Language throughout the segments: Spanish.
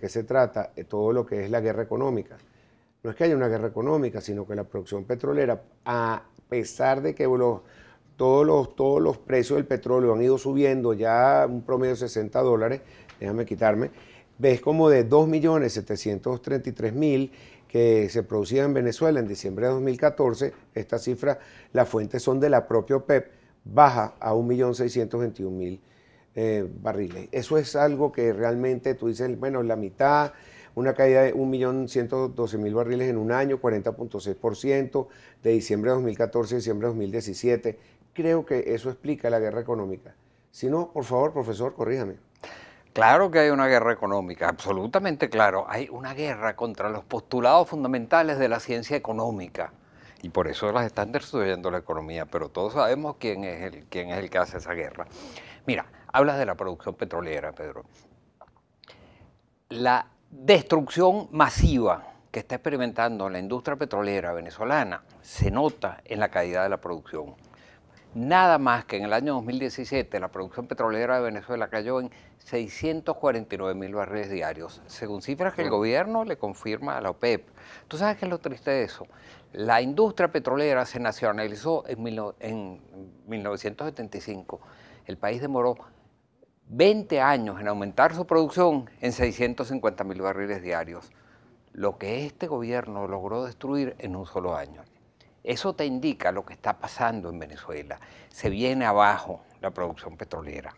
qué se trata? De eh, todo lo que es la guerra económica. No es que haya una guerra económica, sino que la producción petrolera, a pesar de que todos, los, todos los precios del petróleo han ido subiendo, ya un promedio de 60 dólares, déjame quitarme, ves como de 2.733.000 que se producía en Venezuela en diciembre de 2014, esta cifra, las fuentes son de la propia OPEP, baja a 1.621.000 eh, barriles. Eso es algo que realmente tú dices, bueno, la mitad, una caída de 1.112.000 barriles en un año, 40.6% de diciembre de 2014 a diciembre de 2017. Creo que eso explica la guerra económica. Si no, por favor, profesor, corríjame. Claro que hay una guerra económica, absolutamente claro. Hay una guerra contra los postulados fundamentales de la ciencia económica. Y por eso las están destruyendo la economía, pero todos sabemos quién es el, quién es el que hace esa guerra. Mira, Hablas de la producción petrolera, Pedro. La destrucción masiva que está experimentando la industria petrolera venezolana se nota en la caída de la producción. Nada más que en el año 2017 la producción petrolera de Venezuela cayó en 649 mil barriles diarios, según cifras que el gobierno le confirma a la OPEP. ¿Tú sabes qué es lo triste de eso? La industria petrolera se nacionalizó en, en 1975. El país demoró 20 años en aumentar su producción en 650 mil barriles diarios, lo que este gobierno logró destruir en un solo año. Eso te indica lo que está pasando en Venezuela. Se viene abajo la producción petrolera.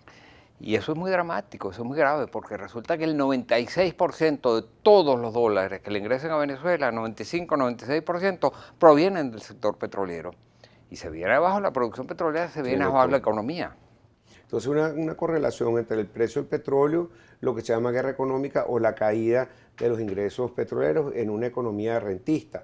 Y eso es muy dramático, eso es muy grave, porque resulta que el 96% de todos los dólares que le ingresan a Venezuela, 95-96%, provienen del sector petrolero. Y se viene abajo la producción petrolera, se viene abajo la economía. Entonces, una, correlación entre el precio del petróleo, lo que se llama guerra económica o la caída de los ingresos petroleros en una economía rentista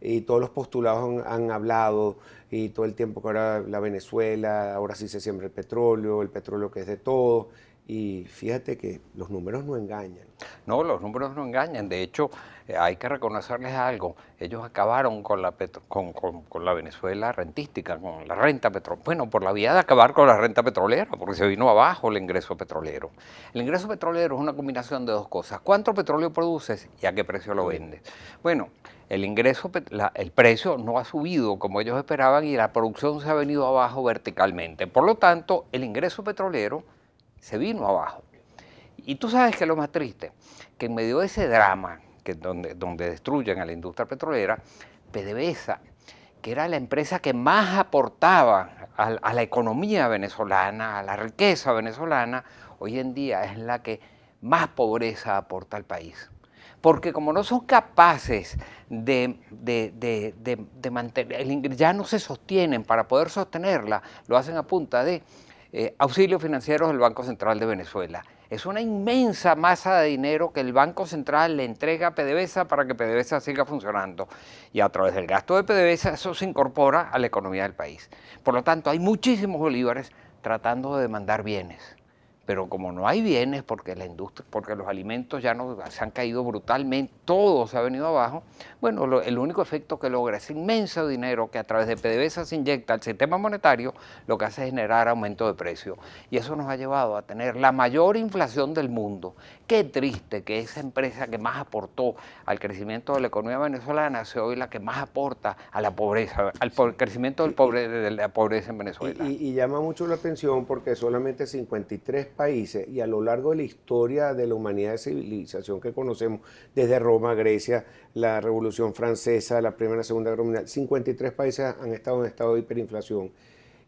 y todos los postulados han, hablado y todo el tiempo que ahora la Venezuela, ahora sí se siembra el petróleo, el petróleo que es de todo, y fíjate que los números no engañan. No, los números no engañan. De hecho, eh, hay que reconocerles algo. Ellos acabaron con la, con, la Venezuela rentística, con la renta petrolera. Bueno, por la vía de acabar con la renta petrolera, porque se vino abajo el ingreso petrolero. El ingreso petrolero es una combinación de dos cosas. ¿Cuánto petróleo produces y a qué precio lo vendes? Bueno, el ingreso, el precio no ha subido como ellos esperaban y la producción se ha venido abajo verticalmente. Por lo tanto, el ingreso petrolero se vino abajo. Y tú sabes que lo más triste, que en medio de ese drama, que donde, donde destruyen a la industria petrolera, PDVSA, que era la empresa que más aportaba a, la economía venezolana, a la riqueza venezolana, hoy en día es la que más pobreza aporta al país porque como no son capaces de, de, de, de mantener, ya no se sostienen para poder sostenerla, lo hacen a punta de eh, auxilios financieros del Banco Central de Venezuela. Es una inmensa masa de dinero que el Banco Central le entrega a PDVSA para que PDVSA siga funcionando. Y a través del gasto de PDVSA eso se incorpora a la economía del país. Por lo tanto, hay muchísimos bolívares tratando de demandar bienes. Pero como no hay bienes, porque la industria, porque los alimentos ya no se han caído brutalmente, todo se ha venido abajo, bueno, el único efecto que logra ese inmenso dinero que a través de PDVSA se inyecta al sistema monetario, lo que hace es generar aumento de precios. Y eso nos ha llevado a tener la mayor inflación del mundo. Qué triste que esa empresa que más aportó al crecimiento de la economía venezolana sea hoy la que más aporta a la pobreza, al crecimiento del de la pobreza en Venezuela. y llama mucho la atención porque solamente 53 países y a lo largo de la historia de la humanidad de civilización que conocemos, desde Roma, Grecia, la Revolución Francesa, la Primera y Segunda Guerra Mundial, 53 países han estado en estado de hiperinflación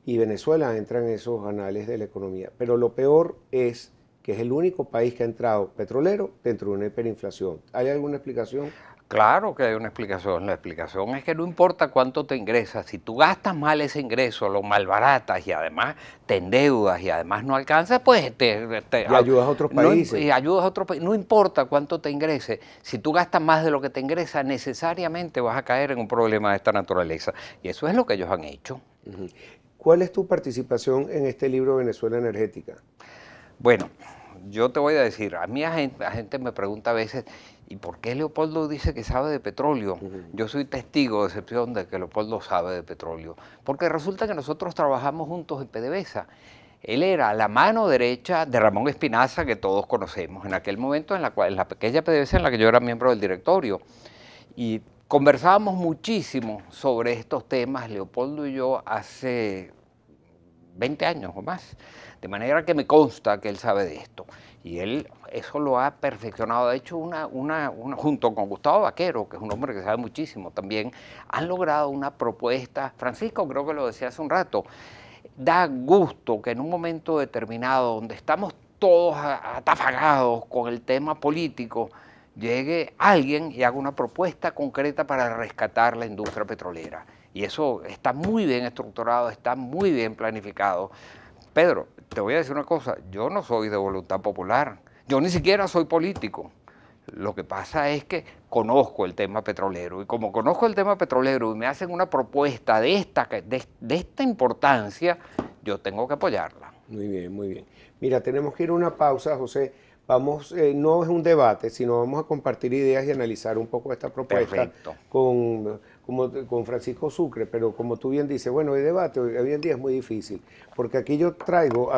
y Venezuela entra en esos anales de la economía. Pero lo peor es que es el único país que ha entrado petrolero dentro de una hiperinflación. ¿Hay alguna explicación? Claro que hay una explicación. La explicación es que no importa cuánto te ingresas, si tú gastas mal ese ingreso, lo malbaratas y además te endeudas y además no alcanzas, pues te... Este, este, ayudas a otros países. y ayudas a otros países. No importa cuánto te ingrese, si tú gastas más de lo que te ingresa, necesariamente vas a caer en un problema de esta naturaleza. Y eso es lo que ellos han hecho. ¿Cuál es tu participación en este libro Venezuela Energética? Bueno, yo te voy a decir, a mí la gente me pregunta a veces ¿Y por qué Leopoldo dice que sabe de petróleo? Yo soy testigo de excepción de que Leopoldo sabe de petróleo. Porque resulta que nosotros trabajamos juntos en PDVSA. Él era la mano derecha de Ramón Espinaza, que todos conocemos, en aquel momento en la, cual, en la pequeña PDVSA en la que yo era miembro del directorio. Y conversábamos muchísimo sobre estos temas, Leopoldo y yo, hace 20 años o más. De manera que me consta que él sabe de esto. Y él eso lo ha perfeccionado. De hecho, una, una, junto con Gustavo Vaquero, que es un hombre que sabe muchísimo también, han logrado una propuesta. Francisco creo que lo decía hace un rato. Da gusto que en un momento determinado, donde estamos todos atafagados con el tema político, llegue alguien y haga una propuesta concreta para rescatar la industria petrolera. Y eso está muy bien estructurado, está muy bien planificado. Pedro, te voy a decir una cosa, yo no soy de voluntad popular, yo ni siquiera soy político. Lo que pasa es que conozco el tema petrolero y como conozco el tema petrolero y me hacen una propuesta de esta, esta importancia, yo tengo que apoyarla. Muy bien, muy bien. Mira, tenemos que ir a una pausa, José. Vamos, eh, no es un debate, sino vamos a compartir ideas y analizar un poco esta propuesta con como con Francisco Sucre, pero como tú bien dices, bueno, hay debate, hoy en día es muy difícil, porque aquí yo traigo,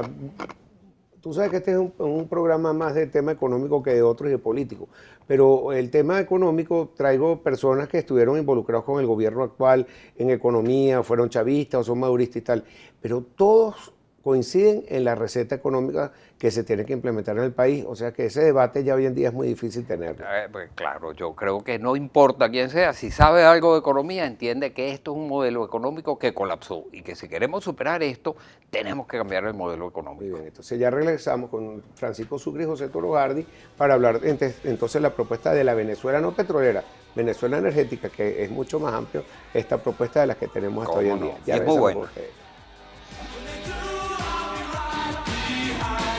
tú sabes que este es un, programa más de tema económico que de otro y de político, pero el tema económico traigo personas que estuvieron involucrados con el gobierno actual en economía, fueron chavistas o son maduristas y tal, pero todos coinciden en la receta económica que se tiene que implementar en el país. O sea que ese debate ya hoy en día es muy difícil tenerlo. Pues, claro, yo creo que no importa quién sea, si sabe algo de economía, entiende que esto es un modelo económico que colapsó y que si queremos superar esto, tenemos que cambiar el modelo económico. Muy bien, entonces ya regresamos con Francisco Sucre y José Gardi para hablar entonces la propuesta de la Venezuela no petrolera, Venezuela energética, que es mucho más amplio esta propuesta de las que tenemos hasta hoy en día. es muy bueno. behind.